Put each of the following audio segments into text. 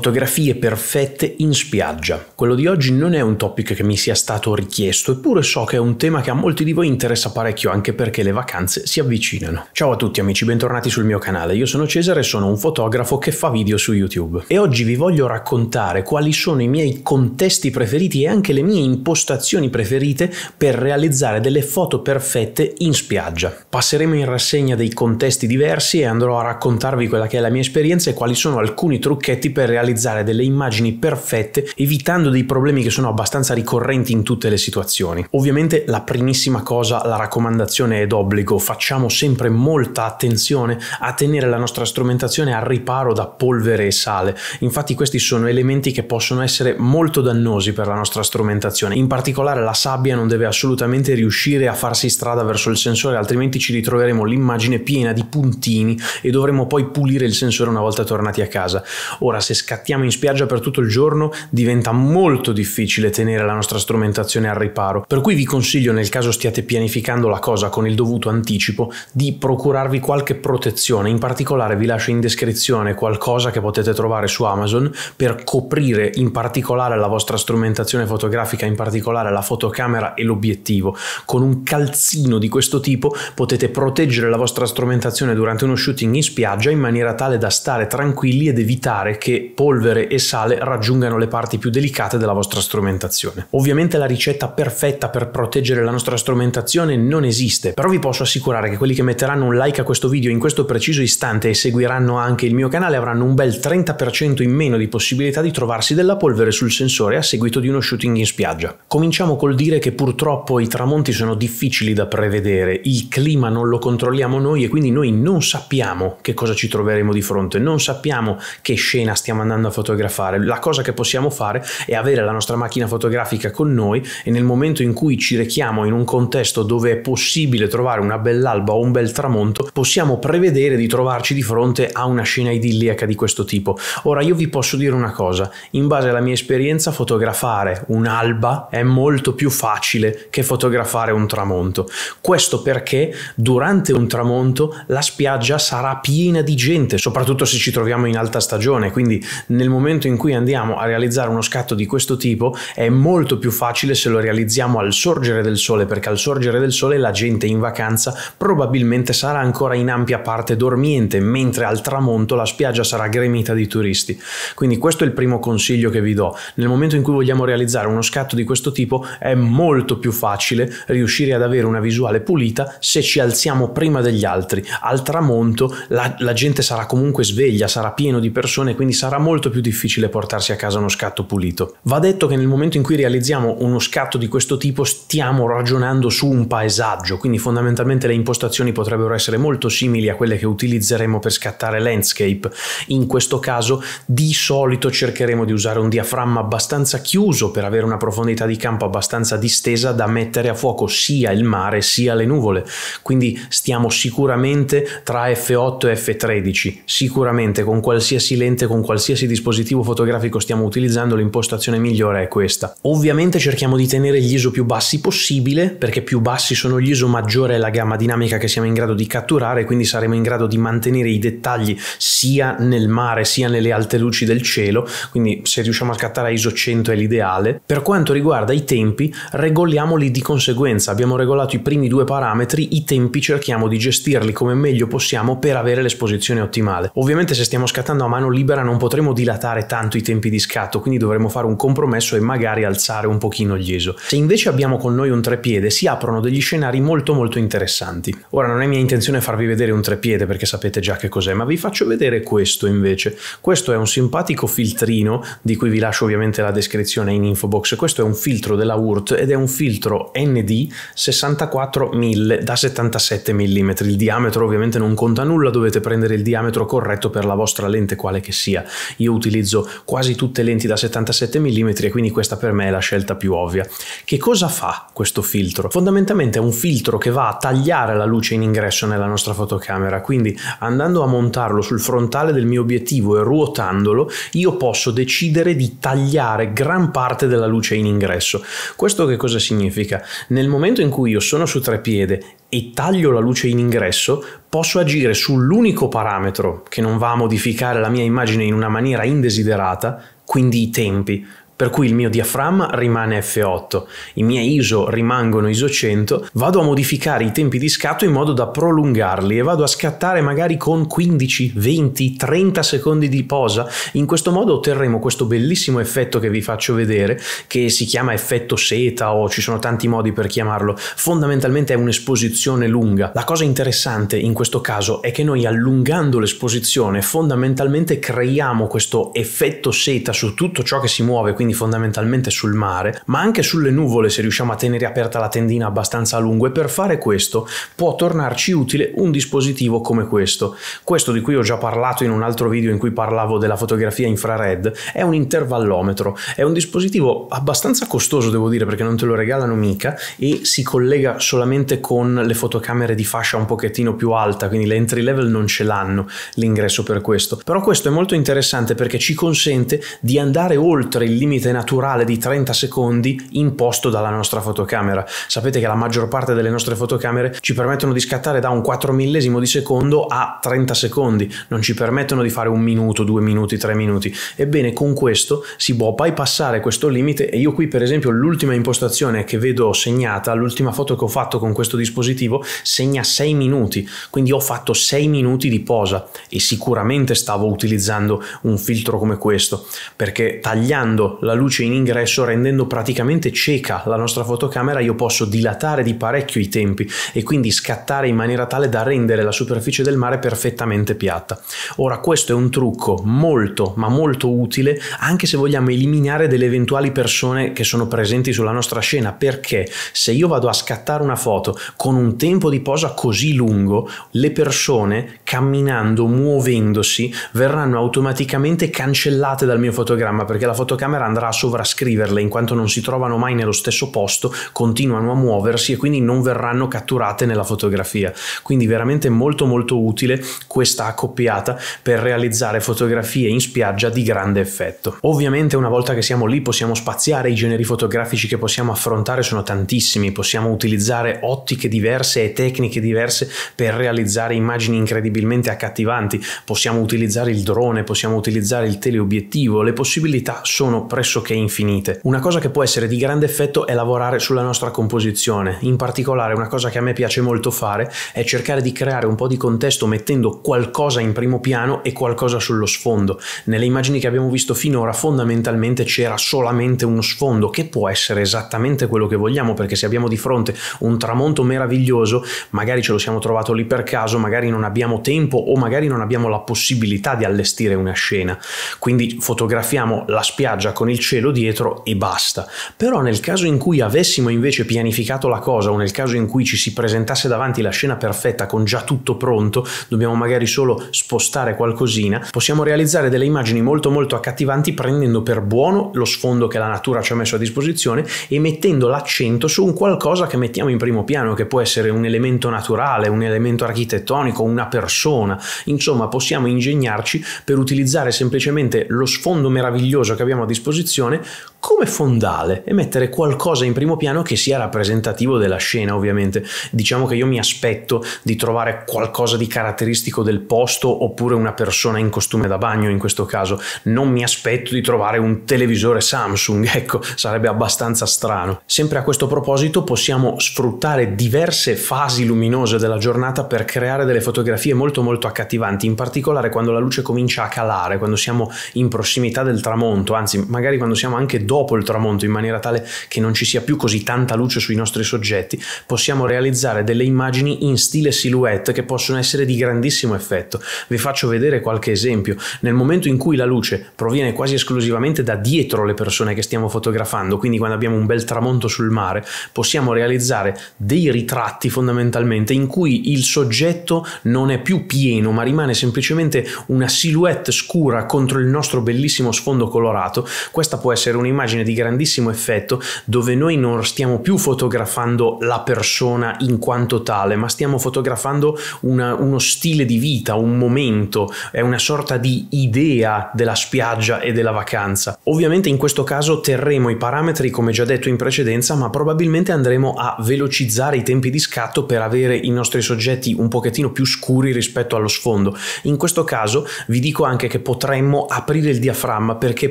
Fotografie perfette in spiaggia. Quello di oggi non è un topic che mi sia stato richiesto, eppure so che è un tema che a molti di voi interessa parecchio anche perché le vacanze si avvicinano. Ciao a tutti amici, bentornati sul mio canale. Io sono Cesare e sono un fotografo che fa video su YouTube. E oggi vi voglio raccontare quali sono i miei contesti preferiti e anche le mie impostazioni preferite per realizzare delle foto perfette in spiaggia. Passeremo in rassegna dei contesti diversi e andrò a raccontarvi quella che è la mia esperienza e quali sono alcuni trucchetti per realizzare realizzare delle immagini perfette evitando dei problemi che sono abbastanza ricorrenti in tutte le situazioni. Ovviamente la primissima cosa, la raccomandazione è d'obbligo, facciamo sempre molta attenzione a tenere la nostra strumentazione al riparo da polvere e sale, infatti questi sono elementi che possono essere molto dannosi per la nostra strumentazione, in particolare la sabbia non deve assolutamente riuscire a farsi strada verso il sensore altrimenti ci ritroveremo l'immagine piena di puntini e dovremo poi pulire il sensore una volta tornati a casa. Ora se scattate scattiamo in spiaggia per tutto il giorno diventa molto difficile tenere la nostra strumentazione al riparo, per cui vi consiglio nel caso stiate pianificando la cosa con il dovuto anticipo di procurarvi qualche protezione, in particolare vi lascio in descrizione qualcosa che potete trovare su Amazon per coprire in particolare la vostra strumentazione fotografica, in particolare la fotocamera e l'obiettivo. Con un calzino di questo tipo potete proteggere la vostra strumentazione durante uno shooting in spiaggia in maniera tale da stare tranquilli ed evitare che polvere e sale raggiungano le parti più delicate della vostra strumentazione. Ovviamente la ricetta perfetta per proteggere la nostra strumentazione non esiste, però vi posso assicurare che quelli che metteranno un like a questo video in questo preciso istante e seguiranno anche il mio canale avranno un bel 30% in meno di possibilità di trovarsi della polvere sul sensore a seguito di uno shooting in spiaggia. Cominciamo col dire che purtroppo i tramonti sono difficili da prevedere, il clima non lo controlliamo noi e quindi noi non sappiamo che cosa ci troveremo di fronte, non sappiamo che scena stiamo andando andando a fotografare. La cosa che possiamo fare è avere la nostra macchina fotografica con noi e nel momento in cui ci rechiamo in un contesto dove è possibile trovare una bell'alba o un bel tramonto, possiamo prevedere di trovarci di fronte a una scena idilliaca di questo tipo. Ora io vi posso dire una cosa, in base alla mia esperienza fotografare un'alba è molto più facile che fotografare un tramonto. Questo perché durante un tramonto la spiaggia sarà piena di gente, soprattutto se ci troviamo in alta stagione, quindi nel momento in cui andiamo a realizzare uno scatto di questo tipo è molto più facile se lo realizziamo al sorgere del sole perché al sorgere del sole la gente in vacanza probabilmente sarà ancora in ampia parte dormiente mentre al tramonto la spiaggia sarà gremita di turisti. Quindi questo è il primo consiglio che vi do. Nel momento in cui vogliamo realizzare uno scatto di questo tipo è molto più facile riuscire ad avere una visuale pulita se ci alziamo prima degli altri. Al tramonto la, la gente sarà comunque sveglia, sarà pieno di persone, quindi sarà molto molto più difficile portarsi a casa uno scatto pulito. Va detto che nel momento in cui realizziamo uno scatto di questo tipo stiamo ragionando su un paesaggio, quindi fondamentalmente le impostazioni potrebbero essere molto simili a quelle che utilizzeremo per scattare landscape. In questo caso di solito cercheremo di usare un diaframma abbastanza chiuso per avere una profondità di campo abbastanza distesa da mettere a fuoco sia il mare sia le nuvole, quindi stiamo sicuramente tra F8 e F13, sicuramente con qualsiasi lente, con qualsiasi qualsiasi dispositivo fotografico stiamo utilizzando l'impostazione migliore è questa. Ovviamente cerchiamo di tenere gli ISO più bassi possibile perché più bassi sono gli ISO maggiore è la gamma dinamica che siamo in grado di catturare quindi saremo in grado di mantenere i dettagli sia nel mare sia nelle alte luci del cielo quindi se riusciamo a scattare a ISO 100 è l'ideale. Per quanto riguarda i tempi regoliamoli di conseguenza abbiamo regolato i primi due parametri i tempi cerchiamo di gestirli come meglio possiamo per avere l'esposizione ottimale. Ovviamente se stiamo scattando a mano libera non potremo dovremmo dilatare tanto i tempi di scatto, quindi dovremmo fare un compromesso e magari alzare un pochino gli ISO. Se invece abbiamo con noi un trepiede, si aprono degli scenari molto molto interessanti. Ora non è mia intenzione farvi vedere un trepiede perché sapete già che cos'è, ma vi faccio vedere questo invece. Questo è un simpatico filtrino di cui vi lascio ovviamente la descrizione in info box. Questo è un filtro della URT ed è un filtro ND 64000 da 77 mm. Il diametro ovviamente non conta nulla, dovete prendere il diametro corretto per la vostra lente quale che sia io utilizzo quasi tutte lenti da 77 mm e quindi questa per me è la scelta più ovvia. Che cosa fa questo filtro? Fondamentalmente è un filtro che va a tagliare la luce in ingresso nella nostra fotocamera, quindi andando a montarlo sul frontale del mio obiettivo e ruotandolo, io posso decidere di tagliare gran parte della luce in ingresso. Questo che cosa significa? Nel momento in cui io sono su tre piede e taglio la luce in ingresso, posso agire sull'unico parametro che non va a modificare la mia immagine in una maniera indesiderata, quindi i tempi, per cui il mio diaframma rimane F8, i miei ISO rimangono ISO 100, vado a modificare i tempi di scatto in modo da prolungarli e vado a scattare magari con 15, 20, 30 secondi di posa. In questo modo otterremo questo bellissimo effetto che vi faccio vedere, che si chiama effetto seta o ci sono tanti modi per chiamarlo. Fondamentalmente è un'esposizione lunga. La cosa interessante in questo caso è che noi allungando l'esposizione fondamentalmente creiamo questo effetto seta su tutto ciò che si muove, quindi quindi fondamentalmente sul mare, ma anche sulle nuvole se riusciamo a tenere aperta la tendina abbastanza a lungo e per fare questo può tornarci utile un dispositivo come questo. Questo di cui ho già parlato in un altro video in cui parlavo della fotografia infrared è un intervallometro, è un dispositivo abbastanza costoso devo dire perché non te lo regalano mica e si collega solamente con le fotocamere di fascia un pochettino più alta, quindi le entry level non ce l'hanno l'ingresso per questo. Però questo è molto interessante perché ci consente di andare oltre il limite limite naturale di 30 secondi imposto dalla nostra fotocamera. Sapete che la maggior parte delle nostre fotocamere ci permettono di scattare da un 4 millesimo di secondo a 30 secondi, non ci permettono di fare un minuto, due minuti, tre minuti. Ebbene, con questo si può bypassare questo limite e io qui per esempio l'ultima impostazione che vedo segnata, l'ultima foto che ho fatto con questo dispositivo segna 6 minuti, quindi ho fatto 6 minuti di posa e sicuramente stavo utilizzando un filtro come questo, perché tagliando la la luce in ingresso rendendo praticamente cieca la nostra fotocamera, io posso dilatare di parecchio i tempi e quindi scattare in maniera tale da rendere la superficie del mare perfettamente piatta. Ora questo è un trucco molto ma molto utile anche se vogliamo eliminare delle eventuali persone che sono presenti sulla nostra scena perché se io vado a scattare una foto con un tempo di posa così lungo le persone camminando, muovendosi verranno automaticamente cancellate dal mio fotogramma perché la fotocamera andrà andrà a sovrascriverle in quanto non si trovano mai nello stesso posto, continuano a muoversi e quindi non verranno catturate nella fotografia. Quindi veramente molto molto utile questa accoppiata per realizzare fotografie in spiaggia di grande effetto. Ovviamente una volta che siamo lì possiamo spaziare, i generi fotografici che possiamo affrontare sono tantissimi, possiamo utilizzare ottiche diverse e tecniche diverse per realizzare immagini incredibilmente accattivanti, possiamo utilizzare il drone, possiamo utilizzare il teleobiettivo, le possibilità sono pressoché pressoché infinite. Una cosa che può essere di grande effetto è lavorare sulla nostra composizione, in particolare una cosa che a me piace molto fare è cercare di creare un po' di contesto mettendo qualcosa in primo piano e qualcosa sullo sfondo. Nelle immagini che abbiamo visto finora fondamentalmente c'era solamente uno sfondo che può essere esattamente quello che vogliamo perché se abbiamo di fronte un tramonto meraviglioso magari ce lo siamo trovato lì per caso, magari non abbiamo tempo o magari non abbiamo la possibilità di allestire una scena. Quindi fotografiamo la spiaggia con con il cielo dietro e basta. Però nel caso in cui avessimo invece pianificato la cosa o nel caso in cui ci si presentasse davanti la scena perfetta con già tutto pronto, dobbiamo magari solo spostare qualcosina, possiamo realizzare delle immagini molto molto accattivanti prendendo per buono lo sfondo che la natura ci ha messo a disposizione e mettendo l'accento su un qualcosa che mettiamo in primo piano, che può essere un elemento naturale, un elemento architettonico, una persona. Insomma, possiamo ingegnarci per utilizzare semplicemente lo sfondo meraviglioso che abbiamo a disposizione esposizione come fondale e mettere qualcosa in primo piano che sia rappresentativo della scena ovviamente. Diciamo che io mi aspetto di trovare qualcosa di caratteristico del posto oppure una persona in costume da bagno in questo caso, non mi aspetto di trovare un televisore Samsung, ecco, sarebbe abbastanza strano. Sempre a questo proposito possiamo sfruttare diverse fasi luminose della giornata per creare delle fotografie molto molto accattivanti, in particolare quando la luce comincia a calare, quando siamo in prossimità del tramonto, anzi magari magari quando siamo anche dopo il tramonto, in maniera tale che non ci sia più così tanta luce sui nostri soggetti, possiamo realizzare delle immagini in stile silhouette che possono essere di grandissimo effetto. Vi faccio vedere qualche esempio. Nel momento in cui la luce proviene quasi esclusivamente da dietro le persone che stiamo fotografando, quindi quando abbiamo un bel tramonto sul mare, possiamo realizzare dei ritratti fondamentalmente in cui il soggetto non è più pieno, ma rimane semplicemente una silhouette scura contro il nostro bellissimo sfondo colorato questa può essere un'immagine di grandissimo effetto dove noi non stiamo più fotografando la persona in quanto tale, ma stiamo fotografando una, uno stile di vita, un momento, è una sorta di idea della spiaggia e della vacanza. Ovviamente in questo caso terremo i parametri come già detto in precedenza, ma probabilmente andremo a velocizzare i tempi di scatto per avere i nostri soggetti un pochettino più scuri rispetto allo sfondo. In questo caso vi dico anche che potremmo aprire il diaframma perché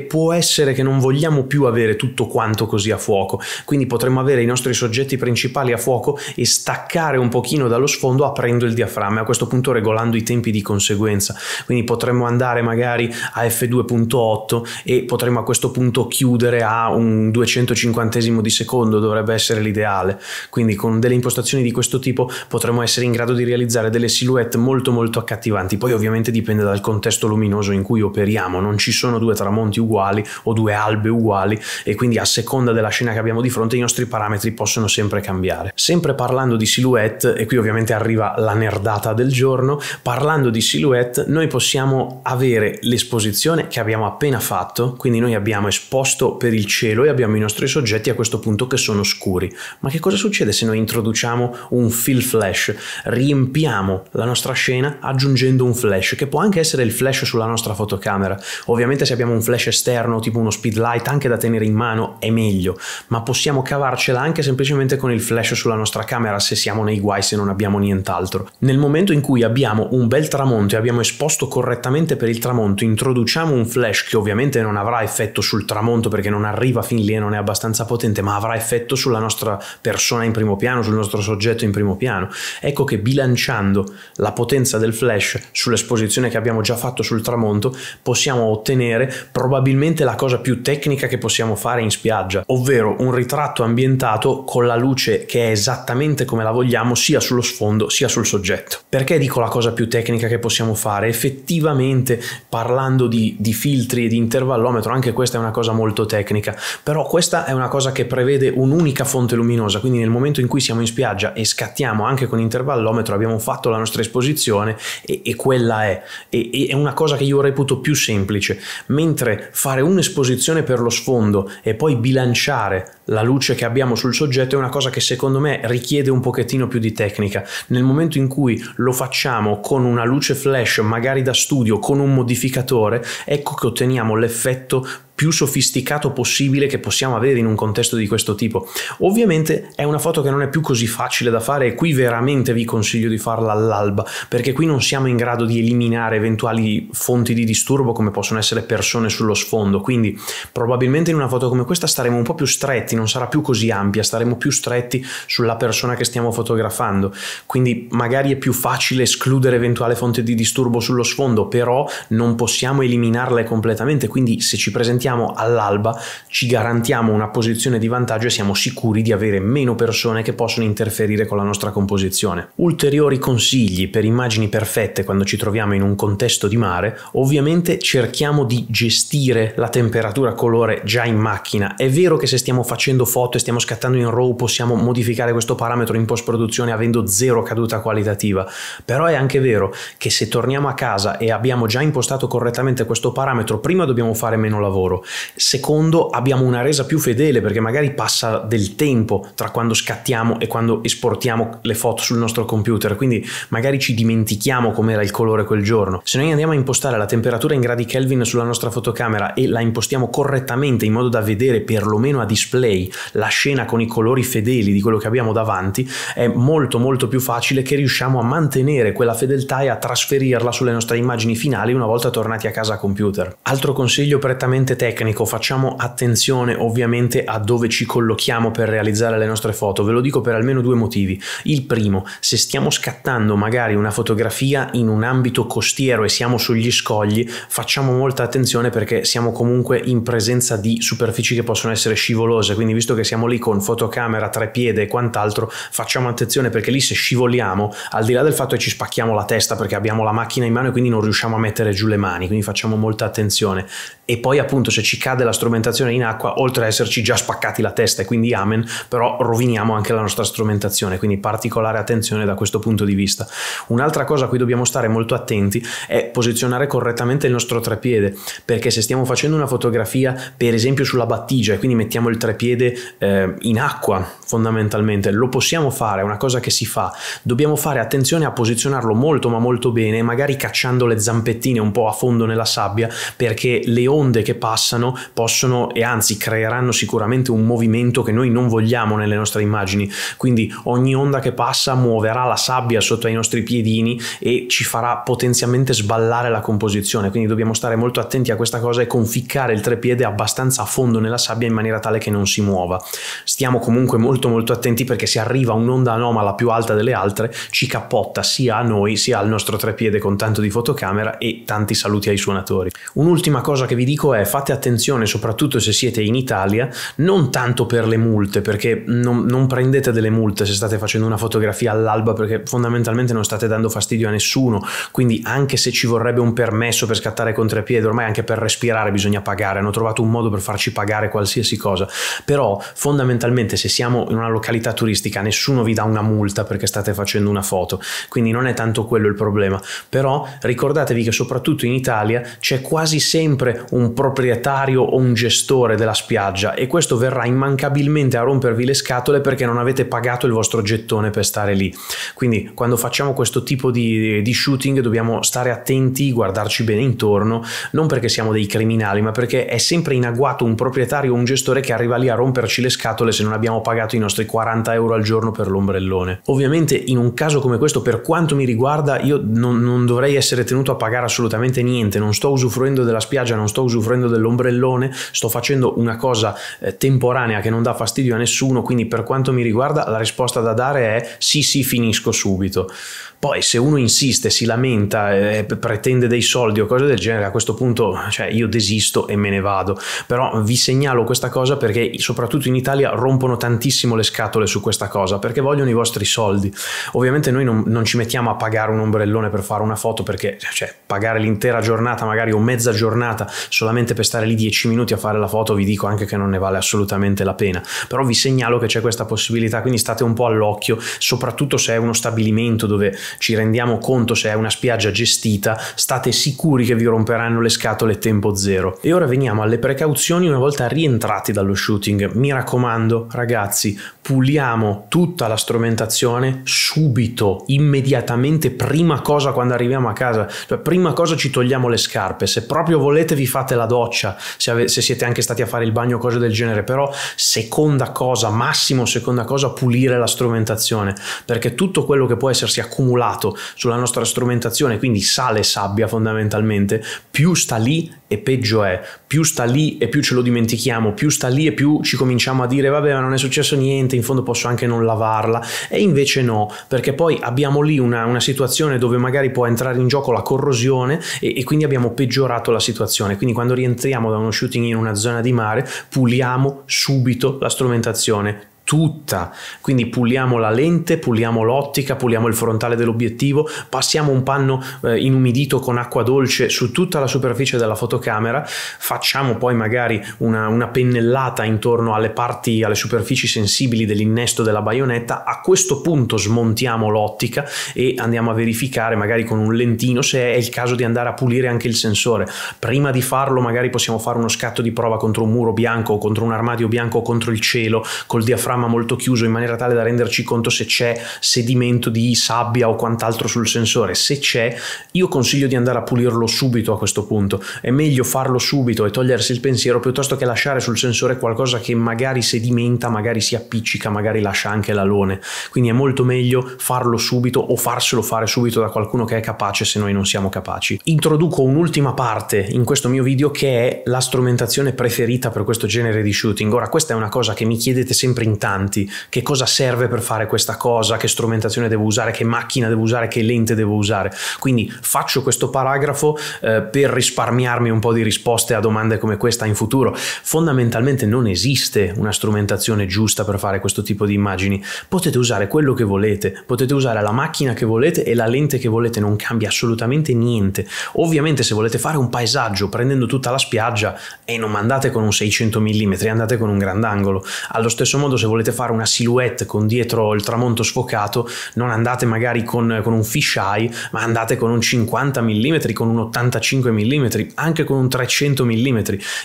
può essere che non vogliamo più avere tutto quanto così a fuoco, quindi potremmo avere i nostri soggetti principali a fuoco e staccare un pochino dallo sfondo aprendo il diaframma e a questo punto regolando i tempi di conseguenza, quindi potremmo andare magari a f2.8 e potremmo a questo punto chiudere a un 250 di secondo, dovrebbe essere l'ideale, quindi con delle impostazioni di questo tipo potremmo essere in grado di realizzare delle silhouette molto molto accattivanti, poi ovviamente dipende dal contesto luminoso in cui operiamo, non ci sono due tramonti uguali o due due albe uguali e quindi a seconda della scena che abbiamo di fronte i nostri parametri possono sempre cambiare. Sempre parlando di silhouette, e qui ovviamente arriva la nerdata del giorno, parlando di silhouette noi possiamo avere l'esposizione che abbiamo appena fatto, quindi noi abbiamo esposto per il cielo e abbiamo i nostri soggetti a questo punto che sono scuri. Ma che cosa succede se noi introduciamo un fill flash? Riempiamo la nostra scena aggiungendo un flash, che può anche essere il flash sulla nostra fotocamera. Ovviamente se abbiamo un flash esterno, tipo uno speedlight anche da tenere in mano è meglio, ma possiamo cavarcela anche semplicemente con il flash sulla nostra camera se siamo nei guai, se non abbiamo nient'altro. Nel momento in cui abbiamo un bel tramonto e abbiamo esposto correttamente per il tramonto, introduciamo un flash che ovviamente non avrà effetto sul tramonto perché non arriva fin lì e non è abbastanza potente, ma avrà effetto sulla nostra persona in primo piano, sul nostro soggetto in primo piano. Ecco che bilanciando la potenza del flash sull'esposizione che abbiamo già fatto sul tramonto, possiamo ottenere probabilmente la cosa più più tecnica che possiamo fare in spiaggia, ovvero un ritratto ambientato con la luce che è esattamente come la vogliamo sia sullo sfondo sia sul soggetto. Perché dico la cosa più tecnica che possiamo fare? Effettivamente parlando di, di filtri e di intervallometro, anche questa è una cosa molto tecnica, però questa è una cosa che prevede un'unica fonte luminosa, quindi nel momento in cui siamo in spiaggia e scattiamo anche con intervallometro abbiamo fatto la nostra esposizione e, e quella è, e, e è una cosa che io reputo più semplice, mentre fare un'esposizione posizione per lo sfondo e poi bilanciare la luce che abbiamo sul soggetto è una cosa che secondo me richiede un pochettino più di tecnica. Nel momento in cui lo facciamo con una luce flash, magari da studio, con un modificatore, ecco che otteniamo l'effetto più sofisticato possibile che possiamo avere in un contesto di questo tipo. Ovviamente è una foto che non è più così facile da fare e qui veramente vi consiglio di farla all'alba, perché qui non siamo in grado di eliminare eventuali fonti di disturbo come possono essere persone sullo sfondo, quindi probabilmente in una foto come questa staremo un po' più stretti, non sarà più così ampia, staremo più stretti sulla persona che stiamo fotografando, quindi magari è più facile escludere eventuale fonte di disturbo sullo sfondo, però non possiamo eliminarle completamente, quindi se ci presentiamo attacchiamo all'alba, ci garantiamo una posizione di vantaggio e siamo sicuri di avere meno persone che possono interferire con la nostra composizione. Ulteriori consigli per immagini perfette quando ci troviamo in un contesto di mare, ovviamente cerchiamo di gestire la temperatura colore già in macchina. È vero che se stiamo facendo foto e stiamo scattando in RAW possiamo modificare questo parametro in post produzione avendo zero caduta qualitativa, però è anche vero che se torniamo a casa e abbiamo già impostato correttamente questo parametro, prima dobbiamo fare meno lavoro, farlo. Secondo, abbiamo una resa più fedele perché magari passa del tempo tra quando scattiamo e quando esportiamo le foto sul nostro computer, quindi magari ci dimentichiamo com'era il colore quel giorno. Se noi andiamo a impostare la temperatura in gradi Kelvin sulla nostra fotocamera e la impostiamo correttamente in modo da vedere perlomeno a display la scena con i colori fedeli di quello che abbiamo davanti, è molto molto più facile che riusciamo a mantenere quella fedeltà e a trasferirla sulle nostre immagini finali una volta tornati a casa a computer. Altro consiglio prettamente tecnico tecnico, facciamo attenzione ovviamente a dove ci collochiamo per realizzare le nostre foto, ve lo dico per almeno due motivi. Il primo, se stiamo scattando magari una fotografia in un ambito costiero e siamo sugli scogli, facciamo molta attenzione perché siamo comunque in presenza di superfici che possono essere scivolose, quindi visto che siamo lì con fotocamera, trepiede e quant'altro, facciamo attenzione perché lì se scivoliamo, al di là del fatto che ci spacchiamo la testa perché abbiamo la macchina in mano e quindi non riusciamo a mettere giù le mani, quindi facciamo molta attenzione. E poi appunto se ci cade la strumentazione in acqua, oltre a esserci già spaccati la testa e quindi amen, però roviniamo anche la nostra strumentazione, quindi particolare attenzione da questo punto di vista. Un'altra cosa a cui dobbiamo stare molto attenti è posizionare correttamente il nostro trepiede, perché se stiamo facendo una fotografia, per esempio sulla battigia, e quindi mettiamo il trepiede eh, in acqua fondamentalmente, lo possiamo fare, è una cosa che si fa, dobbiamo fare attenzione a posizionarlo molto ma molto bene, magari cacciando le zampettine un po' a fondo nella sabbia, perché le onde che passano passano possono e anzi creeranno sicuramente un movimento che noi non vogliamo nelle nostre immagini. Quindi ogni onda che passa muoverà la sabbia sotto ai nostri piedini e ci farà potenzialmente sballare la composizione. Quindi dobbiamo stare molto attenti a questa cosa e conficcare il trepiede abbastanza a fondo nella sabbia in maniera tale che non si muova. Stiamo comunque molto molto attenti perché se arriva un'onda anomala più alta delle altre ci cappotta sia a noi sia al nostro trepiede con tanto di fotocamera e tanti saluti ai suonatori. Un'ultima cosa che vi dico è fate attenzione attenzione, soprattutto se siete in Italia, non tanto per le multe, perché non, non prendete delle multe se state facendo una fotografia all'alba, perché fondamentalmente non state dando fastidio a nessuno, quindi anche se ci vorrebbe un permesso per scattare contropiede, ormai anche per respirare bisogna pagare, hanno trovato un modo per farci pagare qualsiasi cosa, però fondamentalmente se siamo in una località turistica nessuno vi dà una multa perché state facendo una foto, quindi non è tanto quello il problema, però ricordatevi che soprattutto in Italia c'è quasi sempre un proprietario proprietario o un gestore della spiaggia e questo verrà immancabilmente a rompervi le scatole perché non avete pagato il vostro gettone per stare lì. Quindi quando facciamo questo tipo di, di shooting dobbiamo stare attenti, guardarci bene intorno, non perché siamo dei criminali, ma perché è sempre in agguato un proprietario o un gestore che arriva lì a romperci le scatole se non abbiamo pagato i nostri 40 euro al giorno per l'ombrellone. Ovviamente in un caso come questo, per quanto mi riguarda, io non, non dovrei essere tenuto a pagare assolutamente niente, non sto usufruendo della spiaggia, non sto usufruendo dell'ombrellone l'ombrellone, sto facendo una cosa eh, temporanea che non dà fastidio a nessuno, quindi per quanto mi riguarda la risposta da dare è sì sì finisco subito. Poi se uno insiste, si lamenta, eh, eh pretende dei soldi o cose del genere, a questo punto cioè, io desisto e me ne vado. Però vi segnalo questa cosa perché soprattutto in Italia rompono tantissimo le scatole su questa cosa, perché vogliono i vostri soldi. Ovviamente noi non, non ci mettiamo a pagare un ombrellone per fare una foto perché cioè, pagare l'intera giornata, magari o mezza giornata solamente per stare stare lì 10 minuti a fare la foto vi dico anche che non ne vale assolutamente la pena, però vi segnalo che c'è questa possibilità, quindi state un po' all'occhio, soprattutto se è uno stabilimento dove ci rendiamo conto se è una spiaggia gestita, state sicuri che vi romperanno le scatole tempo zero. E ora veniamo alle precauzioni una volta rientrati dallo shooting. Mi raccomando, ragazzi, puliamo tutta la strumentazione subito, immediatamente, prima cosa quando arriviamo a casa, cioè prima cosa ci togliamo le scarpe, se proprio volete vi fate la doccia doccia, se, ave- se siete anche stati a fare il bagno o cose del genere, però seconda cosa, massimo seconda cosa, pulire la strumentazione, perché tutto quello che può essersi accumulato sulla nostra strumentazione, quindi sale e sabbia fondamentalmente, più sta lì e peggio è, più sta lì e più ce lo dimentichiamo, più sta lì e più ci cominciamo a dire vabbè ma non è successo niente, in fondo posso anche non lavarla, e invece no, perché poi abbiamo lì una, una situazione dove magari può entrare in gioco la corrosione e, e quindi abbiamo peggiorato la situazione, quindi quando rientriamo torniamo da uno shooting in una zona di mare, puliamo subito la strumentazione tutta. Quindi puliamo la lente, puliamo l'ottica, puliamo il frontale dell'obiettivo, passiamo un panno eh, inumidito con acqua dolce su tutta la superficie della fotocamera, facciamo poi magari una, una pennellata intorno alle parti, alle superfici sensibili dell'innesto della baionetta, a questo punto smontiamo l'ottica e andiamo a verificare magari con un lentino se è il caso di andare a pulire anche il sensore. Prima di farlo magari possiamo fare uno scatto di prova contro un muro bianco o contro un armadio bianco o contro il cielo col diaframma panorama molto chiuso in maniera tale da renderci conto se c'è sedimento di sabbia o quant'altro sul sensore. Se c'è, io consiglio di andare a pulirlo subito a questo punto. È meglio farlo subito e togliersi il pensiero piuttosto che lasciare sul sensore qualcosa che magari sedimenta, magari si appiccica, magari lascia anche l'alone. Quindi è molto meglio farlo subito o farselo fare subito da qualcuno che è capace se noi non siamo capaci. Introduco un'ultima parte in questo mio video che è la strumentazione preferita per questo genere di shooting. Ora questa è una cosa che mi chiedete sempre in tanti tanti, che cosa serve per fare questa cosa, che strumentazione devo usare, che macchina devo usare, che lente devo usare. Quindi faccio questo paragrafo eh, per risparmiarmi un po' di risposte a domande come questa in futuro. Fondamentalmente non esiste una strumentazione giusta per fare questo tipo di immagini. Potete usare quello che volete, potete usare la macchina che volete e la lente che volete, non cambia assolutamente niente. Ovviamente se volete fare un paesaggio prendendo tutta la spiaggia e eh, non andate con un 600 mm, andate con un grandangolo. Allo stesso modo se volete volete fare una silhouette con dietro il tramonto sfocato, non andate magari con, con un fisheye, ma andate con un 50 mm, con un 85 mm, anche con un 300 mm.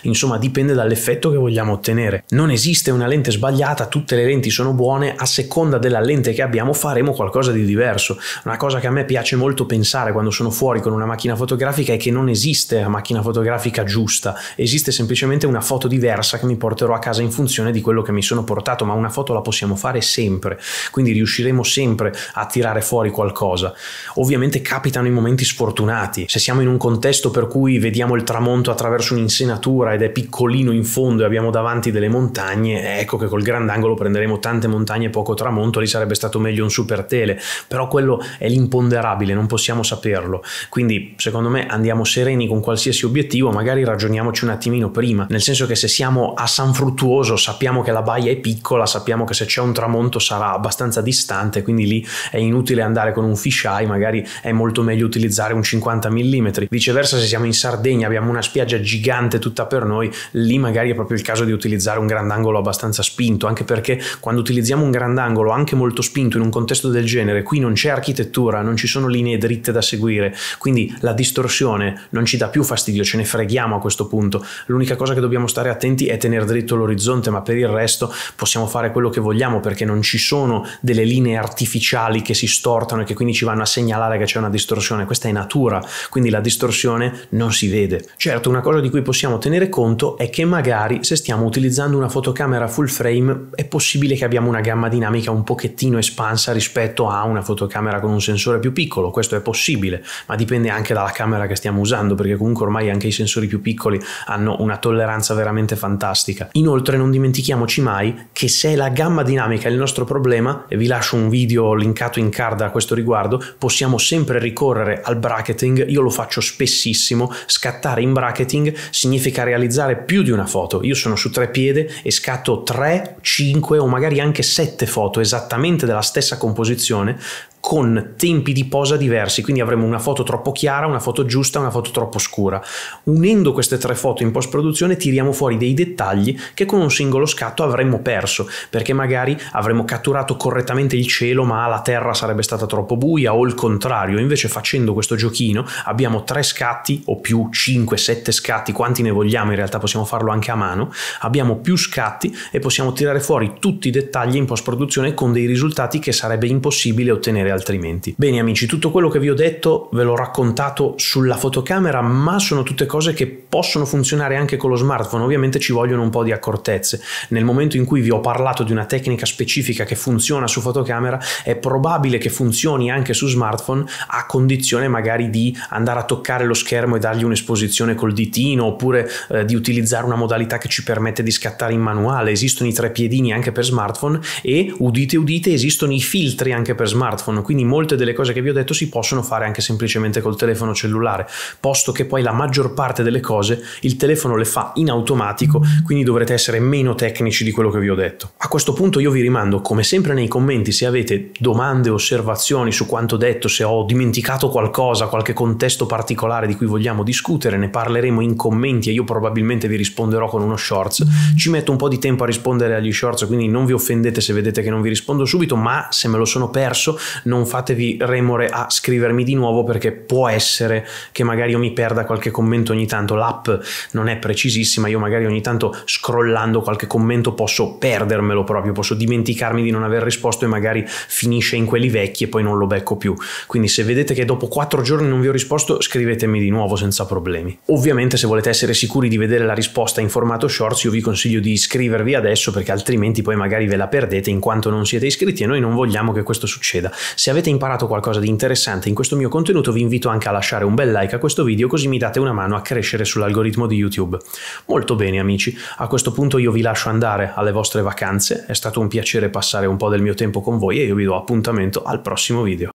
Insomma, dipende dall'effetto che vogliamo ottenere. Non esiste una lente sbagliata, tutte le lenti sono buone, a seconda della lente che abbiamo faremo qualcosa di diverso. Una cosa che a me piace molto pensare quando sono fuori con una macchina fotografica è che non esiste la macchina fotografica giusta, esiste semplicemente una foto diversa che mi porterò a casa in funzione di quello che mi sono portato, ma ma una foto la possiamo fare sempre, quindi riusciremo sempre a tirare fuori qualcosa. Ovviamente capitano i momenti sfortunati, se siamo in un contesto per cui vediamo il tramonto attraverso un'insenatura ed è piccolino in fondo e abbiamo davanti delle montagne, ecco che col grandangolo prenderemo tante montagne e poco tramonto, lì sarebbe stato meglio un super tele, però quello è l'imponderabile, non possiamo saperlo. Quindi secondo me andiamo sereni con qualsiasi obiettivo, magari ragioniamoci un attimino prima, nel senso che se siamo a San Fruttuoso sappiamo che la baia è piccola, piccola sappiamo che se c'è un tramonto sarà abbastanza distante, quindi lì è inutile andare con un fisheye, magari è molto meglio utilizzare un 50 mm. Viceversa, se siamo in Sardegna, abbiamo una spiaggia gigante tutta per noi, lì magari è proprio il caso di utilizzare un grandangolo abbastanza spinto, anche perché quando utilizziamo un grandangolo anche molto spinto in un contesto del genere, qui non c'è architettura, non ci sono linee dritte da seguire, quindi la distorsione non ci dà più fastidio, ce ne freghiamo a questo punto. L'unica cosa che dobbiamo stare attenti è tenere dritto l'orizzonte, ma per il resto possiamo fare quello che vogliamo perché non ci sono delle linee artificiali che si stortano e che quindi ci vanno a segnalare che c'è una distorsione, questa è natura, quindi la distorsione non si vede. Certo, una cosa di cui possiamo tenere conto è che magari se stiamo utilizzando una fotocamera full frame è possibile che abbiamo una gamma dinamica un pochettino espansa rispetto a una fotocamera con un sensore più piccolo, questo è possibile, ma dipende anche dalla camera che stiamo usando perché comunque ormai anche i sensori più piccoli hanno una tolleranza veramente fantastica. Inoltre non dimentichiamoci mai che se se è la gamma dinamica il nostro problema, e vi lascio un video linkato in card a questo riguardo, possiamo sempre ricorrere al bracketing, io lo faccio spessissimo, scattare in bracketing significa realizzare più di una foto, io sono su tre piede e scatto 3, 5 o magari anche 7 foto esattamente della stessa composizione, con tempi di posa diversi, quindi avremo una foto troppo chiara, una foto giusta, una foto troppo scura. Unendo queste tre foto in post produzione tiriamo fuori dei dettagli che con un singolo scatto avremmo perso, perché magari avremmo catturato correttamente il cielo ma la terra sarebbe stata troppo buia o il contrario, invece facendo questo giochino abbiamo tre scatti o più 5, 7 scatti, quanti ne vogliamo, in realtà possiamo farlo anche a mano, abbiamo più scatti e possiamo tirare fuori tutti i dettagli in post produzione con dei risultati che sarebbe impossibile ottenere altrimenti. Bene amici, tutto quello che vi ho detto ve l'ho raccontato sulla fotocamera, ma sono tutte cose che possono funzionare anche con lo smartphone, ovviamente ci vogliono un po' di accortezze. Nel momento in cui vi ho parlato di una tecnica specifica che funziona su fotocamera, è probabile che funzioni anche su smartphone a condizione magari di andare a toccare lo schermo e dargli un'esposizione col ditino oppure eh, di utilizzare una modalità che ci permette di scattare in manuale. Esistono i tre piedini anche per smartphone e udite udite esistono i filtri anche per smartphone, quindi molte delle cose che vi ho detto si possono fare anche semplicemente col telefono cellulare, posto che poi la maggior parte delle cose il telefono le fa in automatico, quindi dovrete essere meno tecnici di quello che vi ho detto. A questo punto io vi rimando, come sempre nei commenti, se avete domande, osservazioni su quanto detto, se ho dimenticato qualcosa, qualche contesto particolare di cui vogliamo discutere, ne parleremo in commenti e io probabilmente vi risponderò con uno shorts. Ci metto un po' di tempo a rispondere agli shorts, quindi non vi offendete se vedete che non vi rispondo subito, ma se me lo sono perso, non non fatevi remore a scrivermi di nuovo perché può essere che magari io mi perda qualche commento ogni tanto, l'app non è precisissima, io magari ogni tanto scrollando qualche commento posso perdermelo proprio, posso dimenticarmi di non aver risposto e magari finisce in quelli vecchi e poi non lo becco più. Quindi se vedete che dopo quattro giorni non vi ho risposto, scrivetemi di nuovo senza problemi. Ovviamente se volete essere sicuri di vedere la risposta in formato shorts, io vi consiglio di iscrivervi adesso perché altrimenti poi magari ve la perdete in quanto non siete iscritti e noi non vogliamo che questo succeda. Se avete imparato qualcosa di interessante in questo mio contenuto vi invito anche a lasciare un bel like a questo video così mi date una mano a crescere sull'algoritmo di YouTube. Molto bene amici, a questo punto io vi lascio andare alle vostre vacanze, è stato un piacere passare un po' del mio tempo con voi e io vi do appuntamento al prossimo video.